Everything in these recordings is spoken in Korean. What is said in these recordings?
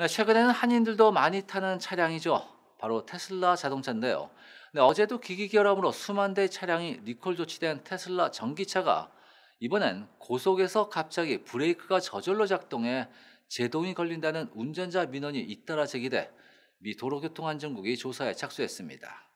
네, 최근에는 한인들도 많이 타는 차량이죠. 바로 테슬라 자동차인데요. 네, 어제도 기기 결함으로 수만 대의 차량이 리콜 조치된 테슬라 전기차가 이번엔 고속에서 갑자기 브레이크가 저절로 작동해 제동이 걸린다는 운전자 민원이 잇따라 제기돼 미 도로교통안전국이 조사에 착수했습니다.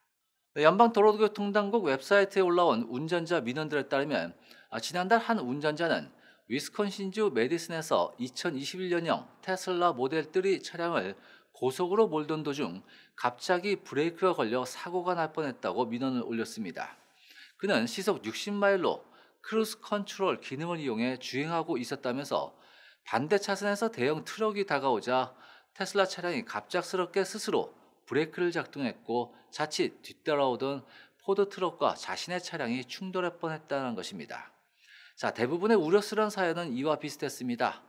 네, 연방 도로교통당국 웹사이트에 올라온 운전자 민원들에 따르면 아, 지난달 한 운전자는 위스콘신주 메디슨에서 2021년형 테슬라 모델 3 차량을 고속으로 몰던 도중 갑자기 브레이크가 걸려 사고가 날 뻔했다고 민원을 올렸습니다. 그는 시속 60마일로 크루스 컨트롤 기능을 이용해 주행하고 있었다면서 반대 차선에서 대형 트럭이 다가오자 테슬라 차량이 갑작스럽게 스스로 브레이크를 작동했고 자칫 뒤따라오던 포드 트럭과 자신의 차량이 충돌할 뻔했다는 것입니다. 자, 대부분의 우려스러운 사연은 이와 비슷했습니다.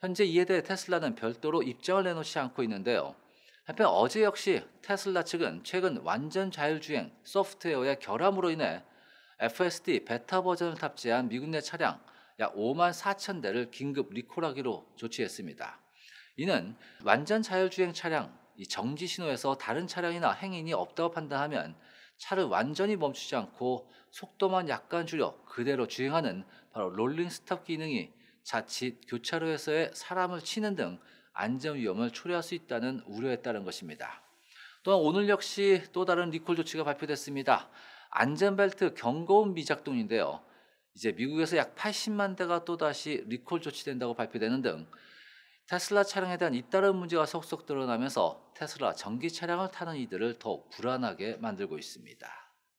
현재 이에 대해 테슬라는 별도로 입장을 내놓지 않고 있는데요. 한편 어제 역시 테슬라 측은 최근 완전 자율주행 소프트웨어의 결함으로 인해 FSD 베타 버전을 탑재한 미국 내 차량 약 5만 4천 대를 긴급 리콜하기로 조치했습니다. 이는 완전 자율주행 차량 정지 신호에서 다른 차량이나 행인이 없다고 판단하면 차를 완전히 멈추지 않고 속도만 약간 줄여 그대로 주행하는 바로 롤링 스탑 기능이 자칫 교차로에서의 사람을 치는 등 안전 위험을 초래할 수 있다는 우려에 따른 것입니다. 또한 오늘 역시 또 다른 리콜 조치가 발표됐습니다. 안전벨트 경고음 미작동인데요. 이제 미국에서 약 80만 대가 또다시 리콜 조치된다고 발표되는 등 테슬라 차량에 대한 잇따른 문제가 속속 드러나면서 테슬라 전기 차량을 타는 이들을 더욱 불안하게 만들고 있습니다.